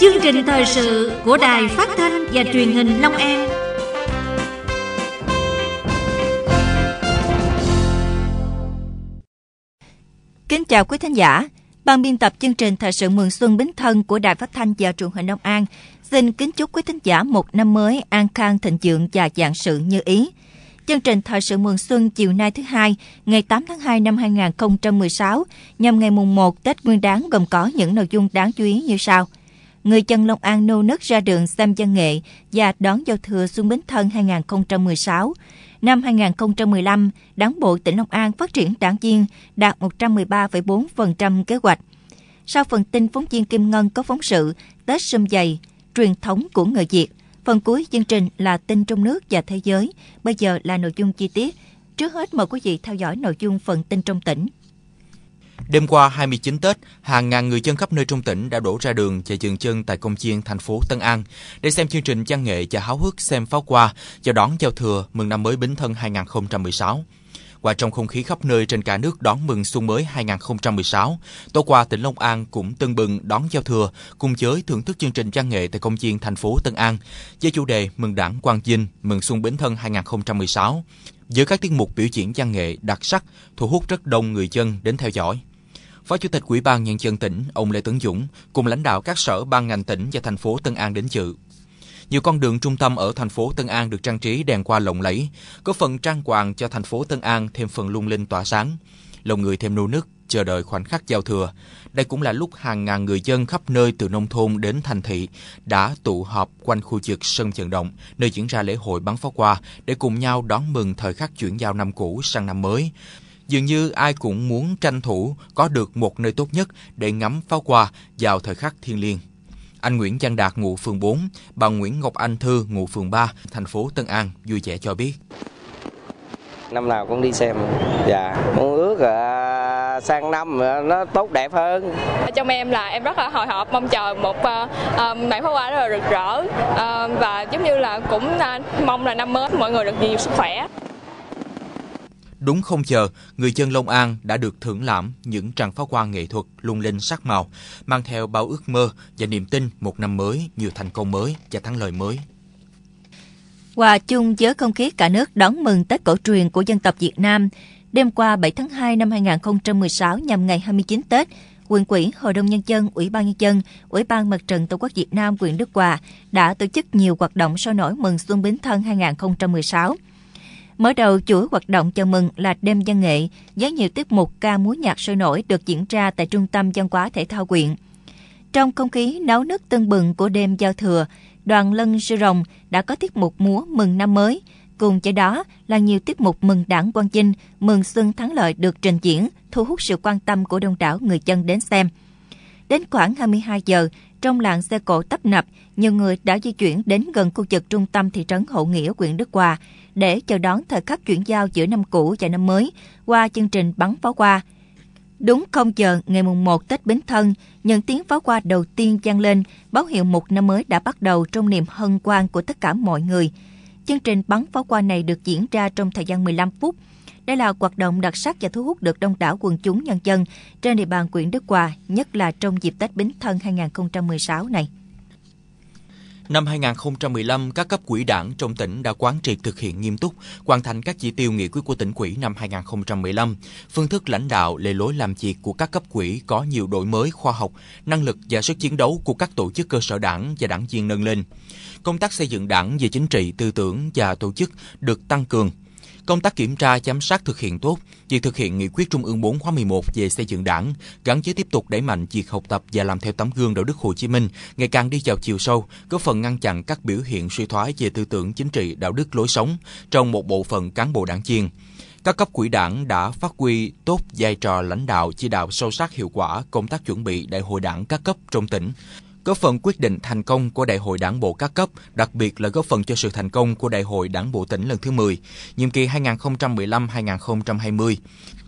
Chương trình thời sự của Đài Phát thanh và Truyền hình Long An. Kính chào quý thính giả. Ban biên tập chương trình thời sự mừng xuân bính thân của Đài Phát thanh và Truyền hình Long An xin kính chúc quý thính giả một năm mới an khang thịnh vượng và dạng sự như ý. Chương trình Thời sự mừng xuân chiều nay thứ hai, ngày 8 tháng 2 năm 2016, nhằm ngày mùng 1 Tết Nguyên đán gồm có những nội dung đáng chú ý như sau – người dân Long An nô nức ra đường xem dân nghệ và đón giao thừa xuân bính thân 2016. Năm 2015, Đảng bộ tỉnh Long An phát triển đảng viên đạt 113,4% kế hoạch. Sau phần tin phóng viên Kim Ngân có phóng sự Tết sum dày, truyền thống của người Việt. Phần cuối chương trình là tin trong nước và thế giới. Bây giờ là nội dung chi tiết. Trước hết mời quý vị theo dõi nội dung phần tin trong tỉnh. Đêm qua 29 Tết, hàng ngàn người dân khắp nơi trong tỉnh đã đổ ra đường chạy dừng chân tại công viên thành phố Tân An để xem chương trình văn nghệ và háo hức xem pháo hoa, chào đón giao thừa mừng năm mới Bính Thân 2016 qua trong không khí khắp nơi trên cả nước đón mừng xuân mới 2016. Tối qua, tỉnh Long An cũng tưng bừng đón giao thừa cùng giới thưởng thức chương trình văn nghệ tại công viên thành phố Tân An với chủ đề Mừng Đảng Quang Vinh, Mừng Xuân Bính Thân 2016 giữa các tiết mục biểu diễn văn nghệ đặc sắc thu hút rất đông người dân đến theo dõi. Phó Chủ tịch Ủy ban Nhân dân tỉnh, ông Lê Tấn Dũng, cùng lãnh đạo các sở ban ngành tỉnh và thành phố Tân An đến dự. Nhiều con đường trung tâm ở thành phố Tân An được trang trí đèn hoa lộng lẫy, có phần trang hoàng cho thành phố Tân An thêm phần lung linh tỏa sáng, lòng người thêm nô nức chờ đợi khoảnh khắc giao thừa. Đây cũng là lúc hàng ngàn người dân khắp nơi từ nông thôn đến thành thị đã tụ họp quanh khu vực sân vận động, nơi diễn ra lễ hội bắn pháo hoa để cùng nhau đón mừng thời khắc chuyển giao năm cũ sang năm mới. Dường như ai cũng muốn tranh thủ có được một nơi tốt nhất để ngắm pháo hoa vào thời khắc thiêng liêng. Anh Nguyễn Văn Đạt ngụ phường 4, bà Nguyễn Ngọc Anh Thư ngụ phường 3, thành phố Tân An vui vẻ cho biết. Năm nào cũng đi xem, dạ, mong ước à, sang năm à, nó tốt đẹp hơn. Trong em là em rất là hồi hộp mong chờ một uh, pháo hoa rất là rực rỡ uh, và giống như là cũng uh, mong là năm mới mọi người được nhiều sức khỏe. Đúng không chờ, người dân Long An đã được thưởng lãm những tràng pháo hoa nghệ thuật lung linh sắc màu, mang theo bao ước mơ và niềm tin một năm mới, nhiều thành công mới và thắng lợi mới. Hòa chung với không khí cả nước đón mừng Tết cổ truyền của dân tộc Việt Nam, đêm qua 7 tháng 2 năm 2016 nhằm ngày 29 Tết, Quận ủy, Hội đồng Nhân dân, Ủy ban Nhân dân, Ủy ban Mặt trận Tổ quốc Việt Nam huyện Đức Hòa đã tổ chức nhiều hoạt động sôi nổi mừng Xuân Bính Thân 2016. Mở đầu chuỗi hoạt động chào mừng là đêm văn nghệ với nhiều tiết mục ca múa nhạc sôi nổi được diễn ra tại Trung tâm Văn hóa Thể thao quyện. Trong không khí náo nức tưng bừng của đêm giao thừa, đoàn Lân Sư Rồng đã có tiết mục múa mừng năm mới. Cùng với đó là nhiều tiết mục mừng đảng Quang Vinh, mừng xuân thắng lợi được trình diễn, thu hút sự quan tâm của đông đảo người dân đến xem. Đến khoảng 22 giờ, trong làng xe cộ tấp nập, nhiều người đã di chuyển đến gần khu vực trung tâm thị trấn Hậu Nghĩa, huyện Đức Hòa để chờ đón thời khắc chuyển giao giữa năm cũ và năm mới qua chương trình bắn pháo hoa. Đúng không giờ ngày mùng 1 Tết Bính Thân, những tiếng pháo hoa đầu tiên vang lên, báo hiệu một năm mới đã bắt đầu trong niềm hân hoan của tất cả mọi người. Chương trình bắn pháo hoa này được diễn ra trong thời gian 15 phút – đây là hoạt động đặc sắc và thu hút được đông đảo quần chúng nhân dân trên địa bàn quyện Đức Hòa, nhất là trong dịp Tết Bính Thân 2016 này. Năm 2015, các cấp quỹ đảng trong tỉnh đã quán triệt thực hiện nghiêm túc, hoàn thành các chỉ tiêu nghị quyết của tỉnh quỹ năm 2015. Phương thức lãnh đạo, lề lối làm việc của các cấp quỹ có nhiều đổi mới khoa học, năng lực và sức chiến đấu của các tổ chức cơ sở đảng và đảng viên nâng lên. Công tác xây dựng đảng về chính trị, tư tưởng và tổ chức được tăng cường, Công tác kiểm tra giám sát thực hiện tốt, việc thực hiện nghị quyết Trung ương 4 khóa 11 về xây dựng Đảng gắn với tiếp tục đẩy mạnh việc học tập và làm theo tấm gương đạo đức Hồ Chí Minh ngày càng đi vào chiều sâu, góp phần ngăn chặn các biểu hiện suy thoái về tư tưởng chính trị, đạo đức lối sống trong một bộ phận cán bộ đảng viên các cấp quỹ đảng đã phát huy tốt vai trò lãnh đạo chỉ đạo sâu sắc hiệu quả công tác chuẩn bị đại hội đảng các cấp trong tỉnh góp phần quyết định thành công của Đại hội Đảng bộ các cấp, đặc biệt là góp phần cho sự thành công của Đại hội Đảng bộ tỉnh lần thứ 10, nhiệm kỳ 2015-2020.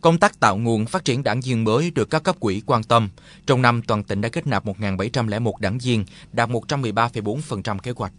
Công tác tạo nguồn phát triển đảng viên mới được các cấp quỹ quan tâm. Trong năm, toàn tỉnh đã kết nạp 1.701 đảng viên, đạt 113,4% kế hoạch.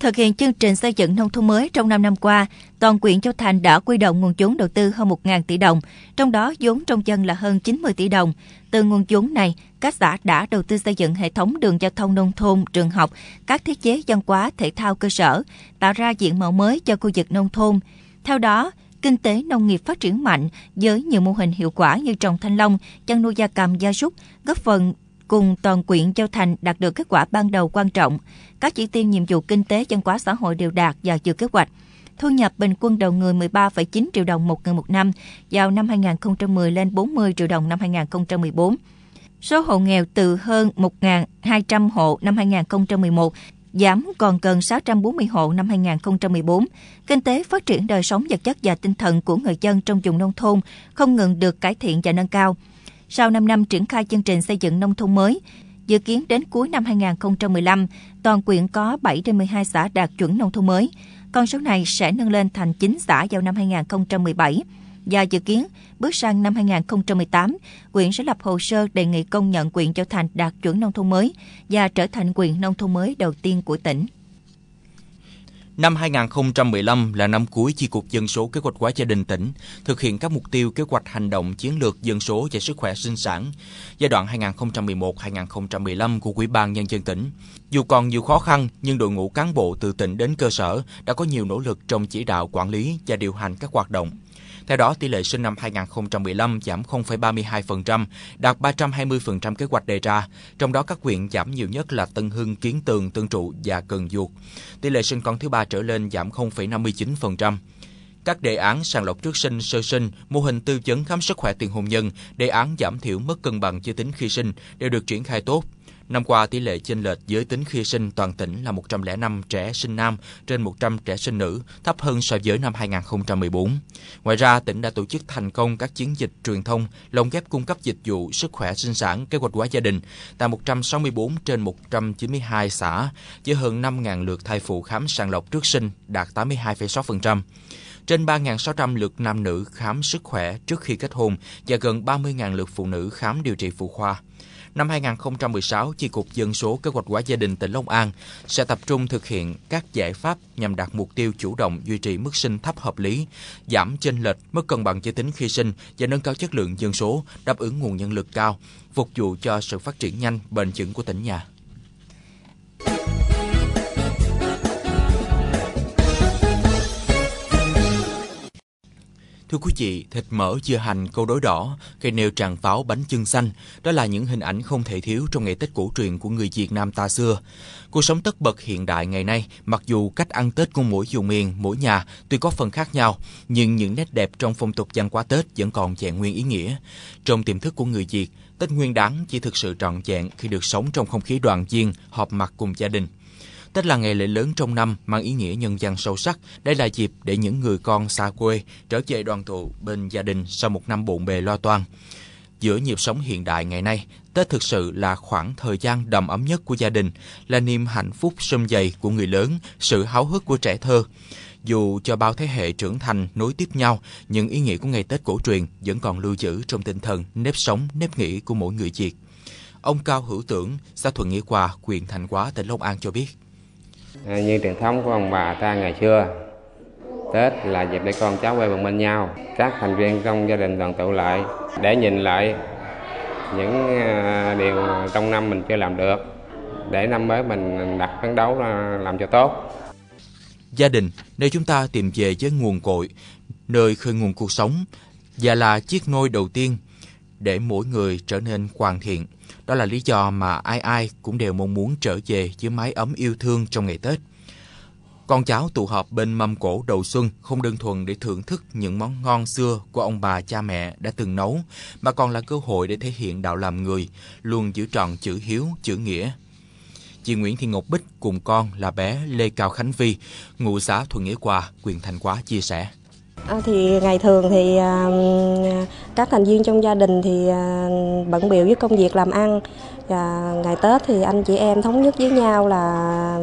Thực hiện chương trình xây dựng nông thôn mới trong 5 năm qua, toàn quyện Châu Thành đã quy động nguồn vốn đầu tư hơn 1.000 tỷ đồng, trong đó vốn trong dân là hơn 90 tỷ đồng. Từ nguồn vốn này, các xã đã đầu tư xây dựng hệ thống đường giao thông nông thôn, trường học, các thiết chế văn hóa, thể thao cơ sở, tạo ra diện mạo mới cho khu vực nông thôn. Theo đó, kinh tế nông nghiệp phát triển mạnh với nhiều mô hình hiệu quả như trồng thanh long, chăn nuôi gia cầm, gia súc, góp phần cùng toàn quyện Châu Thành đạt được kết quả ban đầu quan trọng. Các chỉ tiêu nhiệm vụ kinh tế, dân hóa xã hội đều đạt và dự kế hoạch. Thu nhập bình quân đầu người 13,9 triệu đồng một người một năm, vào năm 2010 lên 40 triệu đồng năm 2014. Số hộ nghèo từ hơn 1.200 hộ năm 2011 giảm còn gần 640 hộ năm 2014. Kinh tế phát triển đời sống vật chất và tinh thần của người dân trong vùng nông thôn không ngừng được cải thiện và nâng cao sau 5 năm triển khai chương trình xây dựng nông thôn mới. Dự kiến đến cuối năm 2015, toàn quyện có 7 trên 12 xã đạt chuẩn nông thôn mới. Con số này sẽ nâng lên thành 9 xã vào năm 2017 và dự kiến bước sang năm 2018, quyện sẽ lập hồ sơ đề nghị công nhận quyện Châu Thành đạt chuẩn nông thôn mới và trở thành quyện nông thôn mới đầu tiên của tỉnh. Năm 2015 là năm cuối Chi cục Dân số Kế hoạch hóa gia đình tỉnh thực hiện các mục tiêu kế hoạch hành động chiến lược dân số và sức khỏe sinh sản giai đoạn 2011-2015 của Ủy ban Nhân dân tỉnh. Dù còn nhiều khó khăn, nhưng đội ngũ cán bộ từ tỉnh đến cơ sở đã có nhiều nỗ lực trong chỉ đạo quản lý và điều hành các hoạt động. Theo đó, tỷ lệ sinh năm 2015 giảm 0,32%, đạt 320% kế hoạch đề ra, trong đó các huyện giảm nhiều nhất là Tân Hưng, Kiến Tường, Tân Trụ và Cần Duộc. Tỷ lệ sinh con thứ ba trở lên giảm 0,59% các đề án sàng lọc trước sinh sơ sinh, mô hình tư vấn khám sức khỏe tiền hôn nhân, đề án giảm thiểu mất cân bằng giới tính khi sinh đều được triển khai tốt, Năm qua, tỷ lệ chênh lệch giới tính khi sinh toàn tỉnh là 105 trẻ sinh nam trên 100 trẻ sinh nữ, thấp hơn so với năm 2014. Ngoài ra, tỉnh đã tổ chức thành công các chiến dịch truyền thông, lồng ghép cung cấp dịch vụ sức khỏe sinh sản, kế hoạch hóa gia đình tại 164 trên 192 xã, với hơn 5.000 lượt thai phụ khám sàng lọc trước sinh, đạt 82,6% trên 3.600 lượt nam nữ khám sức khỏe trước khi kết hôn và gần 30.000 lượt phụ nữ khám điều trị phụ khoa năm 2016, Chi cục Dân số Kế hoạch hóa gia đình tỉnh Long An sẽ tập trung thực hiện các giải pháp nhằm đạt mục tiêu chủ động duy trì mức sinh thấp hợp lý, giảm chênh lệch, mức cân bằng giới tính khi sinh và nâng cao chất lượng dân số, đáp ứng nguồn nhân lực cao, phục vụ cho sự phát triển nhanh, bền vững của tỉnh nhà. Thưa quý vị, thịt mỡ, dưa hành, câu đối đỏ, cây nêu tràng pháo, bánh chưng xanh, đó là những hình ảnh không thể thiếu trong ngày Tết cổ truyền của người Việt Nam ta xưa. Cuộc sống tất bật hiện đại ngày nay, mặc dù cách ăn Tết của mỗi vùng miền, mỗi nhà tuy có phần khác nhau, nhưng những nét đẹp trong phong tục văn hóa Tết vẫn còn vẹn nguyên ý nghĩa. Trong tiềm thức của người Việt, Tết Nguyên Đán chỉ thực sự trọn vẹn khi được sống trong không khí đoàn viên, họp mặt cùng gia đình. Tết là ngày lễ lớn trong năm mang ý nghĩa nhân dân sâu sắc. Đây là dịp để những người con xa quê trở về đoàn tụ bên gia đình sau một năm bộn bề lo toan. Giữa nhịp sống hiện đại ngày nay, Tết thực sự là khoảng thời gian đầm ấm nhất của gia đình, là niềm hạnh phúc sum dày của người lớn, sự háo hức của trẻ thơ. Dù cho bao thế hệ trưởng thành nối tiếp nhau, những ý nghĩa của ngày Tết cổ truyền vẫn còn lưu giữ trong tinh thần, nếp sống, nếp nghĩ của mỗi người Việt. Ông Cao Hữu Tưởng, xã Thuận Nghĩa Hòa, huyện Thành Quá, tỉnh Long An cho biết. À, như truyền thống của ông bà ta ngày xưa Tết là dịp để con cháu quay bằng bên nhau các thành viên trong gia đình đoàn tụ lại để nhìn lại những à, điều trong năm mình chưa làm được để năm mới mình đặt phấn đấu làm cho tốt gia đình nơi chúng ta tìm về với nguồn cội nơi khơi nguồn cuộc sống và là chiếc nôi đầu tiên để mỗi người trở nên hoàn thiện. Đó là lý do mà ai ai cũng đều mong muốn trở về dưới mái ấm yêu thương trong ngày Tết. Con cháu tụ họp bên mâm cổ đầu xuân không đơn thuần để thưởng thức những món ngon xưa của ông bà cha mẹ đã từng nấu, mà còn là cơ hội để thể hiện đạo làm người, luôn giữ tròn chữ hiếu, chữ nghĩa. Chị Nguyễn Thị Ngọc Bích cùng con là bé Lê Cao Khánh Vi, ngụ xã Thuận Nghĩa Hòa, quyền Thành Quá chia sẻ. À, thì ngày thường thì à, các thành viên trong gia đình thì à, bận biểu với công việc làm ăn và ngày Tết thì anh chị em thống nhất với nhau là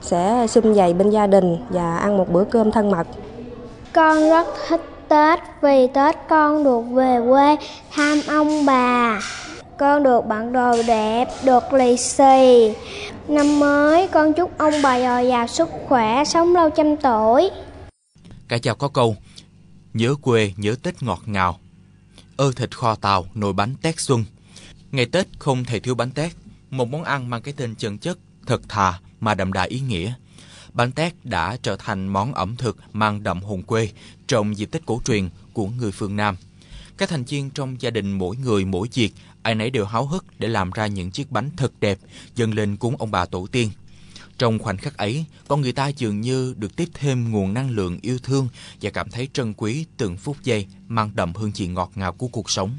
sẽ sum vầy bên gia đình và ăn một bữa cơm thân mật. Con rất thích Tết vì Tết con được về quê thăm ông bà. Con được bạn đồ đẹp, được lì xì. Năm mới con chúc ông bà dồi dào sức khỏe, sống lâu trăm tuổi. Cả chào có câu, nhớ quê, nhớ Tết ngọt ngào. Ơ thịt kho tàu, nồi bánh tét xuân. Ngày Tết không thể thiếu bánh tét, một món ăn mang cái tên chân chất, thật thà mà đậm đà ý nghĩa. Bánh tét đã trở thành món ẩm thực mang đậm hồn quê trong dịp Tết cổ truyền của người phương Nam. Các thành viên trong gia đình mỗi người mỗi việc, ai nấy đều háo hức để làm ra những chiếc bánh thật đẹp, dâng lên cúng ông bà tổ tiên – trong khoảnh khắc ấy, con người ta dường như được tiếp thêm nguồn năng lượng yêu thương và cảm thấy trân quý từng phút giây mang đậm hương vị ngọt ngào của cuộc sống.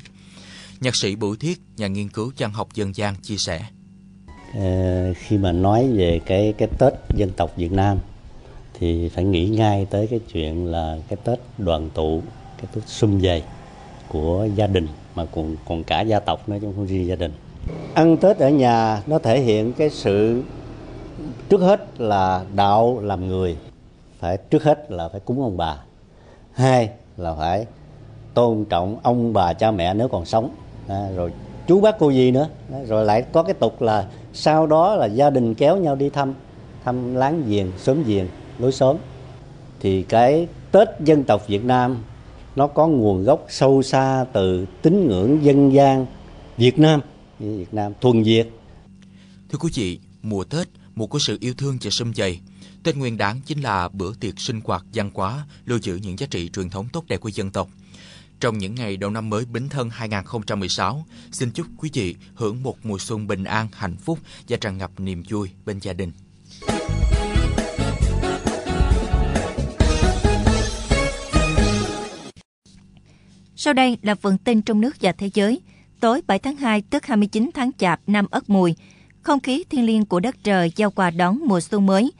Nhạc sĩ Bửu Thiết, nhà nghiên cứu văn học dân gian chia sẻ. Ờ, khi mà nói về cái cái Tết dân tộc Việt Nam thì phải nghĩ ngay tới cái chuyện là cái Tết đoàn tụ, cái Tết sum vầy của gia đình mà còn còn cả gia tộc nữa chứ không riêng gia đình. Ăn Tết ở nhà nó thể hiện cái sự trước hết là đạo làm người phải trước hết là phải cúng ông bà hai là phải tôn trọng ông bà cha mẹ nếu còn sống rồi chú bác cô gì nữa rồi lại có cái tục là sau đó là gia đình kéo nhau đi thăm thăm láng giềng sớm giềng lối xóm thì cái tết dân tộc việt nam nó có nguồn gốc sâu xa từ tín ngưỡng dân gian việt nam việt nam thuần việt thưa quý vị mùa tết một của sự yêu thương và sum dày. Tết Nguyên Đán chính là bữa tiệc sinh hoạt văn hóa, lưu giữ những giá trị truyền thống tốt đẹp của dân tộc. Trong những ngày đầu năm mới Bính Thân 2016, xin chúc quý vị hưởng một mùa xuân bình an, hạnh phúc và tràn ngập niềm vui bên gia đình. Sau đây là phần tin trong nước và thế giới. Tối 7 tháng 2, tức 29 tháng Chạp, năm Ất Mùi, không khí thiên liêng của đất trời giao quà đón mùa xuân mới.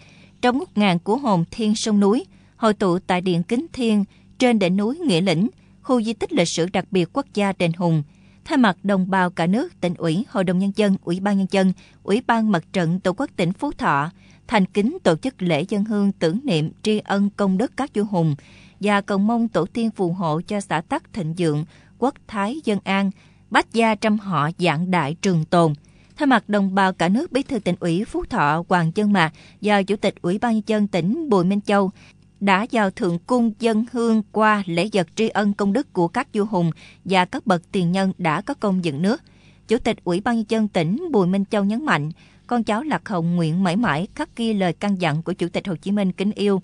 Trong ngút ngàn của hồn thiên sông núi, hội tụ tại Điện Kính Thiên, trên đỉnh núi Nghĩa Lĩnh, khu di tích lịch sử đặc biệt quốc gia Đền Hùng. Thay mặt đồng bào cả nước, tỉnh ủy, hội đồng nhân dân, ủy ban nhân dân, ủy ban mặt trận tổ quốc tỉnh Phú Thọ, thành kính tổ chức lễ dân hương tưởng niệm tri ân công đức các vua hùng và cầu mong tổ tiên phù hộ cho xã tắc thịnh vượng, quốc thái dân an, bách gia trăm họ dạng đại trường tồn – Thay mặt đồng bào cả nước Bí thư tỉnh ủy Phú Thọ Hoàng Chân Mạc do Chủ tịch Ủy ban nhân dân tỉnh Bùi Minh Châu đã vào thượng cung dân hương qua lễ vật tri ân công đức của các vua hùng và các bậc tiền nhân đã có công dựng nước. Chủ tịch Ủy ban nhân dân tỉnh Bùi Minh Châu nhấn mạnh, con cháu Lạc Hồng nguyện mãi mãi khắc ghi lời căn dặn của Chủ tịch Hồ Chí Minh kính yêu.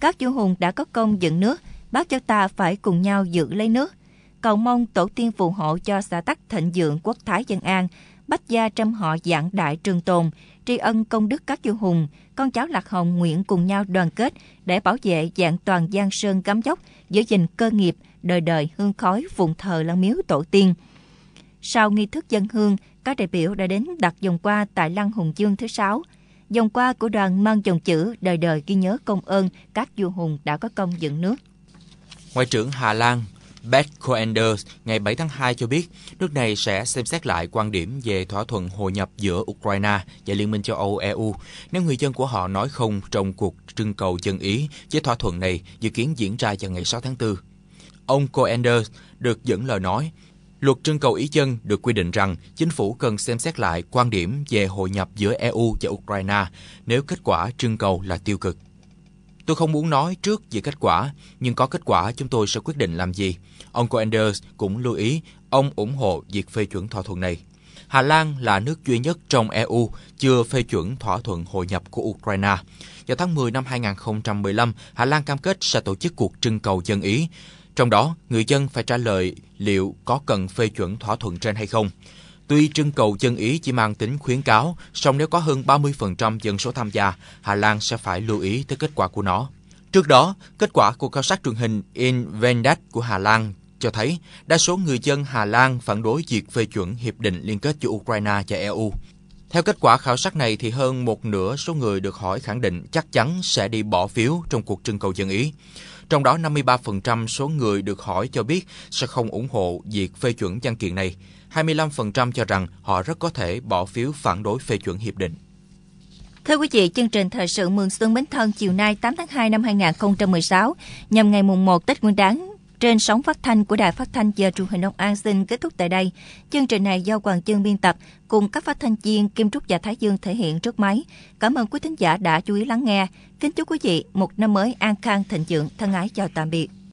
Các vua hùng đã có công dựng nước, bác cho ta phải cùng nhau giữ lấy nước. Cầu mong tổ tiên phù hộ cho xã tắc thịnh vượng quốc thái dân an, bách gia trăm họ dạng đại trường tồn, tri ân công đức các vua hùng, con cháu Lạc Hồng nguyện cùng nhau đoàn kết để bảo vệ dạng toàn Giang Sơn gắm dốc, giữ gìn cơ nghiệp, đời đời hương khói vùng thờ lăng miếu tổ tiên. Sau nghi thức dân hương, các đại biểu đã đến đặt vòng qua tại Lăng Hùng Dương thứ sáu. Dòng qua của đoàn mang dòng chữ đời đời ghi nhớ công ơn các vua hùng đã có công dựng nước. Ngoại trưởng Hà Lan Beth Coenders ngày 7 tháng 2 cho biết nước này sẽ xem xét lại quan điểm về thỏa thuận hội nhập giữa Ukraine và Liên minh châu Âu EU nếu người dân của họ nói không trong cuộc trưng cầu dân Ý với thỏa thuận này dự kiến diễn ra vào ngày 6 tháng 4. Ông Coenders được dẫn lời nói, Luật trưng cầu ý dân được quy định rằng chính phủ cần xem xét lại quan điểm về hội nhập giữa EU và Ukraine nếu kết quả trưng cầu là tiêu cực. Tôi không muốn nói trước về kết quả, nhưng có kết quả chúng tôi sẽ quyết định làm gì. Ông Coenders cũng lưu ý ông ủng hộ việc phê chuẩn thỏa thuận này. Hà Lan là nước duy nhất trong EU chưa phê chuẩn thỏa thuận hội nhập của Ukraine. Vào tháng 10 năm 2015, Hà Lan cam kết sẽ tổ chức cuộc trưng cầu dân ý. Trong đó, người dân phải trả lời liệu có cần phê chuẩn thỏa thuận trên hay không. Tuy trưng cầu dân ý chỉ mang tính khuyến cáo, song nếu có hơn 30% dân số tham gia, Hà Lan sẽ phải lưu ý tới kết quả của nó. Trước đó, kết quả của khảo sát truyền hình In Vendat của Hà Lan cho thấy đa số người dân Hà Lan phản đối việc phê chuẩn hiệp định liên kết giữa Ukraine và EU. Theo kết quả khảo sát này thì hơn một nửa số người được hỏi khẳng định chắc chắn sẽ đi bỏ phiếu trong cuộc trưng cầu dân ý. Trong đó 53% số người được hỏi cho biết sẽ không ủng hộ việc phê chuẩn văn kiện này. 25% cho rằng họ rất có thể bỏ phiếu phản đối phê chuẩn hiệp định. Thưa quý vị, chương trình thời sự Mường Xuân Bến Thân chiều nay 8 tháng 2 năm 2016 nhằm ngày mùng 1 Tết Nguyên đán trên sóng phát thanh của Đài Phát thanh giờ Truyền hình Long An xin kết thúc tại đây. Chương trình này do Hoàng Chương biên tập cùng các phát thanh viên Kim Trúc và Thái Dương thể hiện trước máy. Cảm ơn quý thính giả đã chú ý lắng nghe. Kính chúc quý vị một năm mới an khang thịnh vượng. Thân ái chào tạm biệt.